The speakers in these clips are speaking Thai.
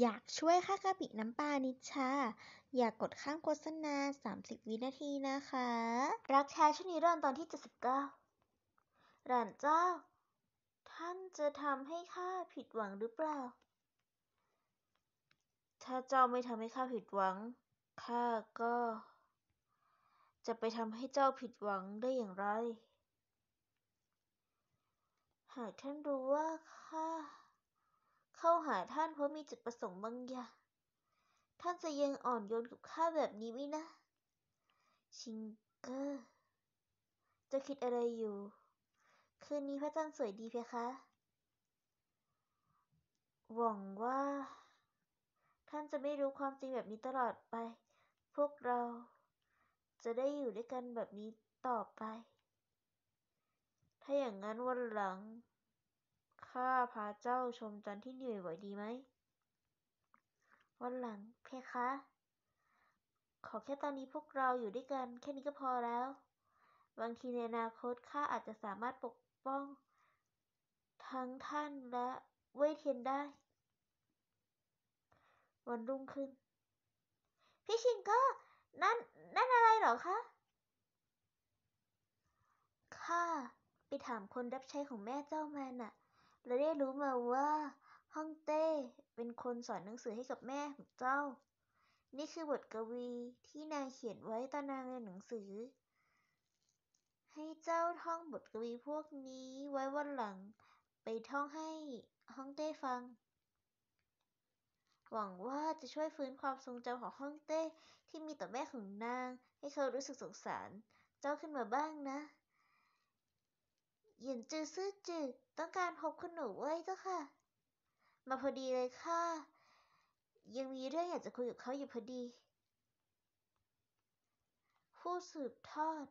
อยากช่วยค่ากะปิน้ำปลานิดชา อยากกดข้างโฆษณา30 วินาทีนะคะรักแท้ชนีดเริ่มตอนที่79หลานเจ้า ท่านจะทำให้ข้าผิดหวังหรือเปล่า ถ้าเจ้าไม่ทำให้ข้าผิดหวังข้าก็ จะไปทำให้เจ้าผิดหวังได้อย่างไรหากท่านรู้ว่าข้าเข้าหาท่านเพราะมีจุดประสงค์บางอย่าง ท่านจะยังอ่อนโยนกับข้าแบบนี้ไหมนะ ชิงเกอร์ จะคิดอะไรอยู่ คืนนี้พระจันทร์สวยดีเพคะ หวังว่า ท่านจะไม่รู้ความจริงแบบนี้ตลอดไป พวกเราจะได้อยู่ด้วยกันแบบนี้ต่อไป ถ้าอย่างนั้นวันหลังข้าพาเจ้าชมจันทร์ที่นี่บ่อยวดีไหม วันหลังเพคะ ขอแค่ตอนนี้พวกเราอยู่ด้วยกันแค่นี้ก็พอแล้ว บางทีในอนาคต ข้าอาจจะสามารถปกป้องทั้งท่านและเวทเทียนได้ วันรุ่งขึ้น พี่ชิงก็ นั่น นั่นอะไรหรอคะ ข้า ไปถามคนรับใช้ของแม่เจ้ามาน่ะเราได้รู้มาว่าฮ่องเต้เป็นคนสอนหนังสือให้กับแม่ของเจ้า นี่คือบทกวีที่นางเขียนไว้ตอนนางเรียนหนังสือ ให้เจ้าท่องบทกวีพวกนี้ไว้วันหลัง ไปท่องให้ฮ่องเต้ฟัง หวังว่าจะช่วยฟื้นความทรงจำของฮ่องเต้ที่มีต่อแม่ของนาง ให้เขารู้สึกสงสารเจ้าขึ้นมาบ้างนะหยินจือซื่อจือต้องการพบคุณหนูเว้ยเจ้าค่ะ มาพอดีเลยค่ะ ยังมีเรื่องอยากจะคุยกับเขาอยู่พอดี ผู้สืบทอด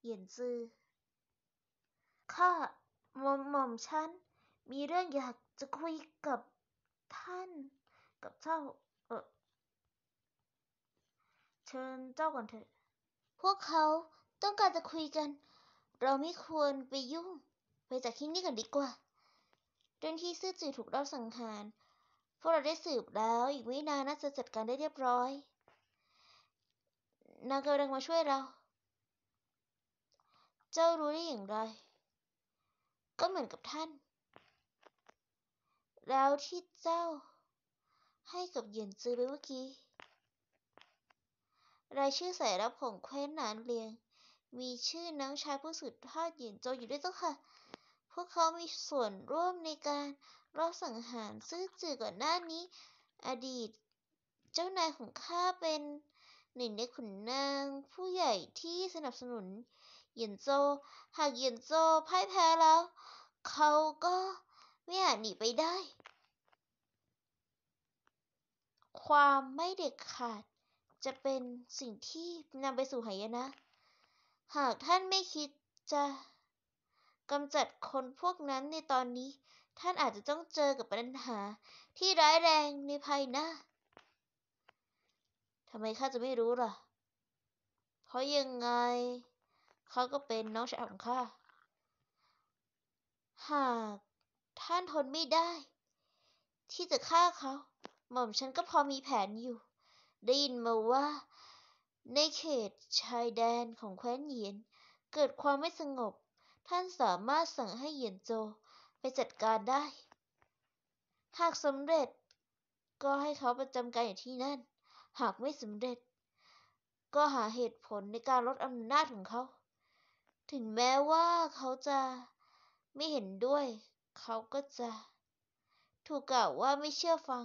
เหยียนจือข้าหม่อมหม่อมฉันมีเรื่องอยากจะคุยกับท่าน กับเจ้าเออเชิญเจ้าก่อนเถอะพวกเขาต้องการจะคุยกัน เราไม่ควรไปยุ่งไปจากที่นี่กันดีกว่าเรื่องที่ซื่อจือถูกรอบสังหาร พวกเราได้สืบแล้ว อีกไม่นานน่าจะจัดการได้เรียบร้อย นางกำลังมาช่วยเรา เจ้ารู้ได้อย่างไร ก็เหมือนกับท่าน แล้วที่เจ้า ให้กับเหยียนซื้อไปเมื่อกี้รายชื่อใส่รับของแคว้นหนานเลียง มีชื่อนังชายผู้สืบทอดเหยียนโจอยู่ด้วยเจ้าค่ะพวกเขามีส่วนร่วมในการรอบสังหารซื่อจื่อก่อนหน้านี้ อดีต เจ้านายของข้าเป็นหนึ่งในขุนนาง ผู้ใหญ่ที่สนับสนุนเหยียนโจ หากเหยียนโจพ่ายแพ้แล้ว เขาก็ไม่อาจหนีไปได้ ความไม่เด็ดขาดจะเป็นสิ่งที่นำไปสู่หายนะ หากท่านไม่คิดจะกำจัดคนพวกนั้นในตอนนี้ ท่านอาจจะต้องเจอกับปัญหาที่ร้ายแรงในภายหน้า ทำไมข้าจะไม่รู้ล่ะเพราะยังไง เขาก็เป็นน้องชายของข้า หากท่านทนไม่ได้ ที่จะฆ่าเขา หม่อมฉันก็พอมีแผนอยู่ ได้ยินมาว่า ในเขตชายแดนของแคว้นเยียน เกิดความไม่สงบท่านสามารถสั่งให้เหยียนโจไปจัดการได้ หากสำเร็จ ก็ให้เขาประจำการอยู่ที่นั่น หากไม่สำเร็จ ก็หาเหตุผลในการลดอำนาจของเขา ถึงแม้ว่าเขาจะไม่เห็นด้วยเขาก็จะ ถูกกล่าวว่าไม่เชื่อฟัง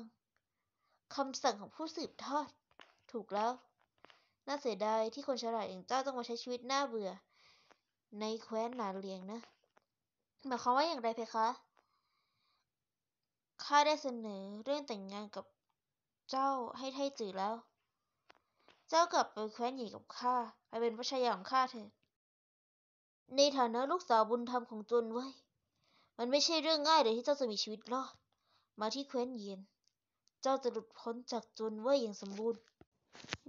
คำสั่งของผู้สืบทอด ถูกแล้ว น่าเสียดายที่คนฉลาดอย่างเจ้าต้องมาใช้ชีวิตน่าเบื่อในแคว้นหนานเลียงนะหมายความว่าอย่างไรเพคะข้าได้เสนอเรื่องแต่งงานกับเจ้าให้ไทจือแล้ว เจ้ากลับไปแคว้นหยีกับข้าไปเป็นพระชายาของข้าเถิดในฐานะลูกสาวบุญธรรมของจนไว้มันไม่ใช่เรื่องง่ายเลยที่เจ้าจะมีชีวิตรอดมาที่แคว้นเยียนเจ้าจะหลุดพ้นจากจนไว้อย่างสมบูรณ์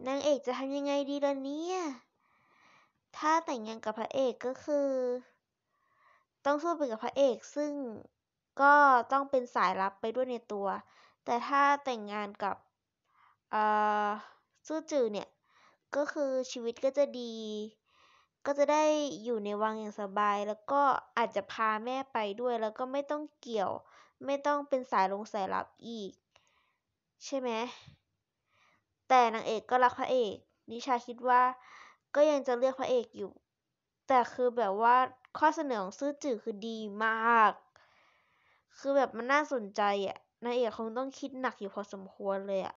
นางเอกจะทำยังไงดีล่ะเนี่ยถ้าแต่งงานกับพระเอก ก็คือ ต้องสู้ไปกับพระเอก ซึ่งก็ต้องเป็นสายลับไปด้วยในตัว แต่ถ้าแต่งงานกับซื่อจือเนี่ยก็คือชีวิตก็จะดี ก็จะได้อยู่ในวังอย่างสบาย แล้วก็อาจจะพาแม่ไปด้วยแล้วก็ไม่ต้องเกี่ยวไม่ต้องเป็นสายลงสายลับอีก ใช่ไหม แต่นางเอกก็รักพระเอก นิชาคิดว่าก็ยังจะเลือกพระเอกอยู่ แต่คือแบบว่าข้อเสนอของซื่อจื่อคือดีมาก คือแบบมันน่าสนใจอะนางเอกคงต้องคิดหนักอยู่พอสมควรเลยอะ